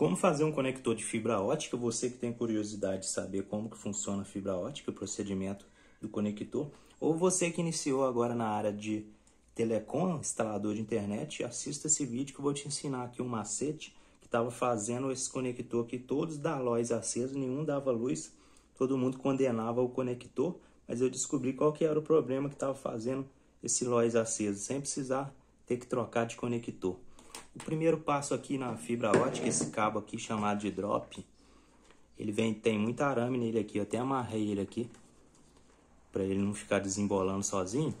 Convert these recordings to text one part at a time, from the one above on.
Como fazer um conector de fibra ótica? Você que tem curiosidade de saber como que funciona a fibra ótica, o procedimento do conector, ou você que iniciou agora na área de telecom, instalador de internet, assista esse vídeo que eu vou te ensinar aqui um macete que estava fazendo esse conector aqui, todos da luz aceso, nenhum dava luz, todo mundo condenava o conector, mas eu descobri qual que era o problema que estava fazendo esse luz aceso, sem precisar ter que trocar de conector. O primeiro passo aqui na fibra ótica, esse cabo aqui chamado de drop, ele vem tem muito arame nele aqui, eu até amarrei ele aqui para ele não ficar desembolando sozinho.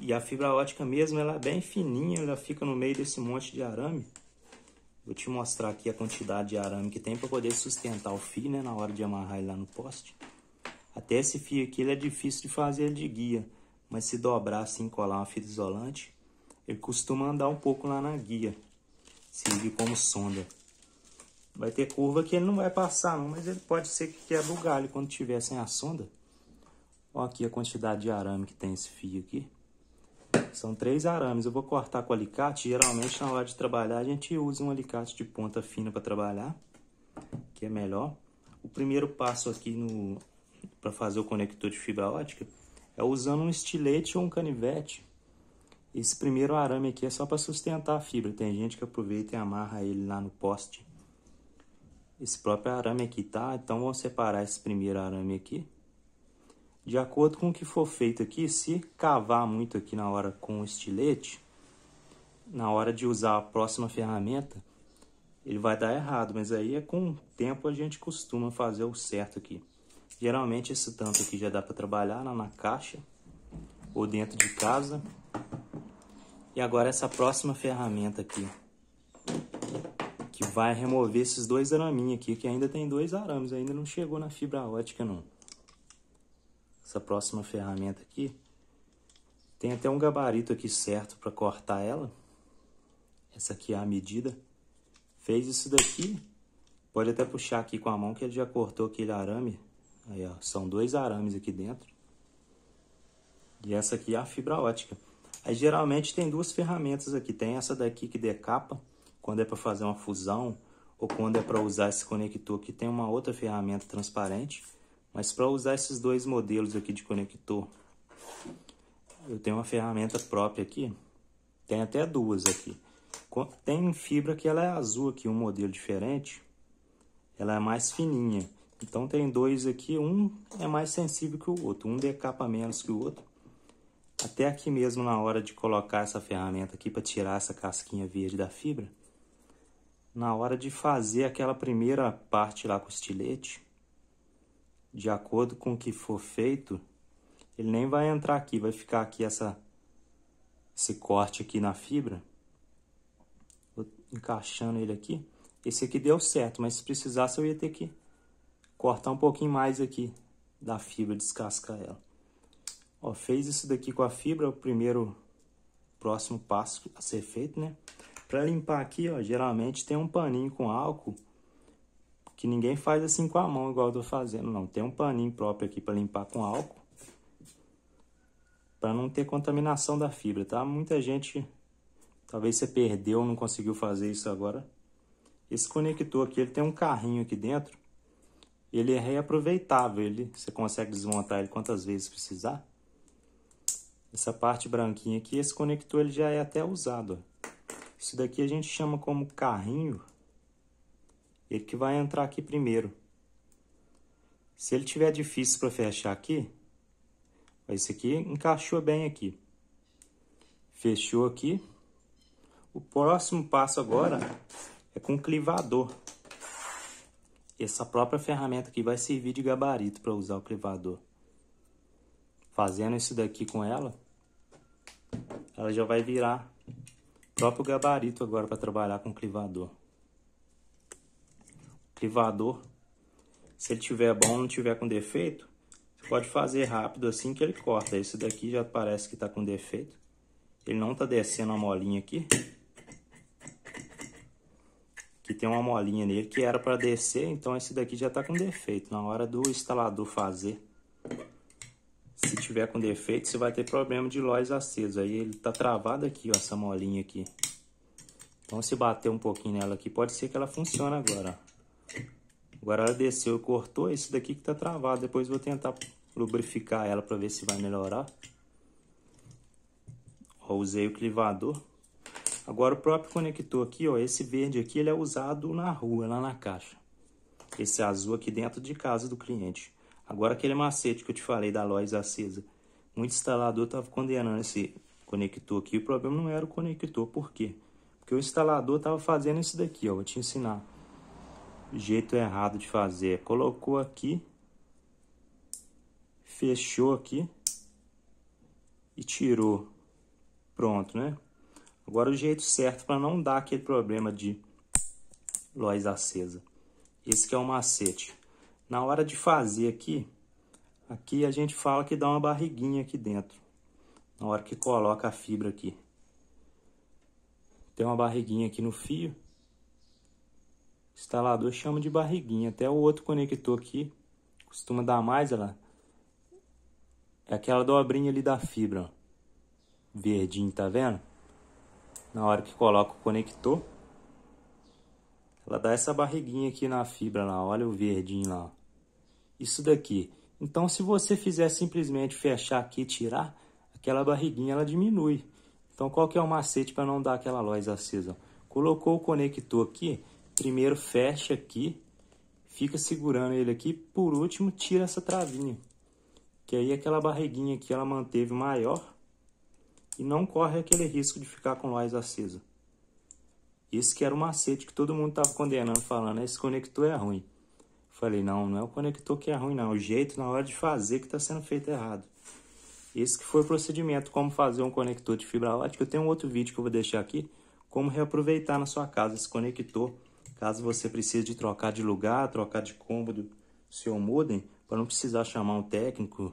E a fibra ótica mesmo, ela é bem fininha, ela fica no meio desse monte de arame. Vou te mostrar aqui a quantidade de arame que tem para poder sustentar o fio, né, na hora de amarrar ele lá no poste. Até esse fio aqui, ele é difícil de fazer de guia, mas se dobrar assim, colar uma fita isolante, ele costuma andar um pouco lá na guia, servir como sonda. Vai ter curva que ele não vai passar, não, mas ele pode ser que quebre o galho quando tiver sem a sonda. Olha aqui a quantidade de arame que tem esse fio aqui. São três arames. Eu vou cortar com alicate. Geralmente, na hora de trabalhar, a gente usa um alicate de ponta fina para trabalhar, que é melhor. O primeiro passo aqui no para fazer o conector de fibra ótica é usando um estilete ou um canivete esse primeiro arame aqui é só para sustentar a fibra. Tem gente que aproveita e amarra ele lá no poste. Esse próprio arame aqui, tá? Então vamos separar esse primeiro arame aqui. De acordo com o que for feito aqui, se cavar muito aqui na hora com o estilete, na hora de usar a próxima ferramenta, ele vai dar errado, mas aí é com o tempo a gente costuma fazer o certo aqui. Geralmente esse tanto aqui já dá para trabalhar lá na caixa ou dentro de casa. E agora essa próxima ferramenta aqui, que vai remover esses dois araminhos aqui, que ainda tem dois arames, ainda não chegou na fibra ótica não. Essa próxima ferramenta aqui, tem até um gabarito aqui certo para cortar ela. Essa aqui é a medida. Fez isso daqui, pode até puxar aqui com a mão que ele já cortou aquele arame. Aí ó, são dois arames aqui dentro. E essa aqui é a fibra ótica. Aí, geralmente tem duas ferramentas aqui. Tem essa daqui que decapa, quando é para fazer uma fusão ou quando é para usar esse conector aqui. Tem uma outra ferramenta transparente, mas para usar esses dois modelos aqui de conector, eu tenho uma ferramenta própria aqui. Tem até duas aqui. Tem fibra que ela é azul aqui, um modelo diferente. Ela é mais fininha. Então tem dois aqui, um é mais sensível que o outro, um decapa menos que o outro até aqui mesmo na hora de colocar essa ferramenta aqui para tirar essa casquinha verde da fibra, na hora de fazer aquela primeira parte lá com o estilete, de acordo com o que for feito, ele nem vai entrar aqui, vai ficar aqui essa esse corte aqui na fibra. Vou encaixando ele aqui. Esse aqui deu certo, mas se precisasse eu ia ter que cortar um pouquinho mais aqui da fibra, descascar ela. Ó, fez isso daqui com a fibra, o primeiro próximo passo a ser feito, né? Para limpar aqui, ó, geralmente tem um paninho com álcool, que ninguém faz assim com a mão igual eu tô fazendo, não. Tem um paninho próprio aqui para limpar com álcool, para não ter contaminação da fibra, tá? Muita gente, talvez você perdeu, não conseguiu fazer isso agora. Esse conector aqui, ele tem um carrinho aqui dentro, ele é reaproveitável, ele, você consegue desmontar ele quantas vezes precisar. Essa parte branquinha aqui, esse conector ele já é até usado. Ó. Isso daqui a gente chama como carrinho. Ele que vai entrar aqui primeiro. Se ele tiver difícil para fechar aqui, ó, esse aqui encaixou bem aqui. Fechou aqui. O próximo passo agora é com o clivador. Essa própria ferramenta aqui vai servir de gabarito para usar o clivador. Fazendo isso daqui com ela, ela já vai virar próprio gabarito agora para trabalhar com clivador. O clivador, se ele tiver bom, não tiver com defeito, você pode fazer rápido assim que ele corta. Esse daqui já parece que está com defeito. Ele não está descendo a molinha aqui. Que tem uma molinha nele que era para descer, então esse daqui já está com defeito. Na hora do instalador fazer tiver com defeito, você vai ter problema de lóis aceso. Aí ele tá travado aqui, ó, essa molinha aqui. Então se bater um pouquinho nela aqui, pode ser que ela funcione agora. Agora ela desceu e cortou, esse daqui que tá travado. Depois vou tentar lubrificar ela para ver se vai melhorar. Ó, usei o clivador. Agora o próprio conector aqui, ó, esse verde aqui, ele é usado na rua, lá na caixa. Esse azul aqui dentro de casa do cliente. Agora aquele macete que eu te falei da Lois acesa. Muito instalador estava condenando esse conector aqui. O problema não era o conector. Por quê? Porque o instalador estava fazendo isso daqui, ó. Vou te ensinar. O jeito errado de fazer. Colocou aqui. Fechou aqui. E tirou. Pronto, né? Agora o jeito certo para não dar aquele problema de lois acesa. Esse que é o macete. Na hora de fazer aqui, aqui a gente fala que dá uma barriguinha aqui dentro. Na hora que coloca a fibra aqui. Tem uma barriguinha aqui no fio. O instalador chama de barriguinha. Até o outro conector aqui costuma dar mais, ela é aquela dobrinha ali da fibra, ó. verdinho, tá vendo? Na hora que coloca o conector, ela dá essa barriguinha aqui na fibra lá, olha o verdinho lá. Isso daqui. Então, se você fizer simplesmente fechar aqui e tirar, aquela barriguinha ela diminui. Então, qual que é o macete para não dar aquela loja acesa? Colocou o conector aqui, primeiro fecha aqui, fica segurando ele aqui, por último tira essa travinha. Que aí aquela barriguinha aqui ela manteve maior e não corre aquele risco de ficar com luz acesa. Isso que era o um macete que todo mundo tava condenando, falando, esse conector é ruim. Falei, não, não é o conector que é ruim, não. É o jeito na hora de fazer que está sendo feito errado. Esse que foi o procedimento, como fazer um conector de fibra ótica. Eu tenho um outro vídeo que eu vou deixar aqui, como reaproveitar na sua casa esse conector, caso você precise de trocar de lugar, trocar de cômodo, seu modem, para não precisar chamar um técnico,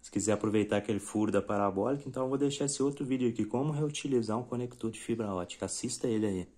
se quiser aproveitar aquele furo da parabólica, então eu vou deixar esse outro vídeo aqui, como reutilizar um conector de fibra ótica. Assista ele aí.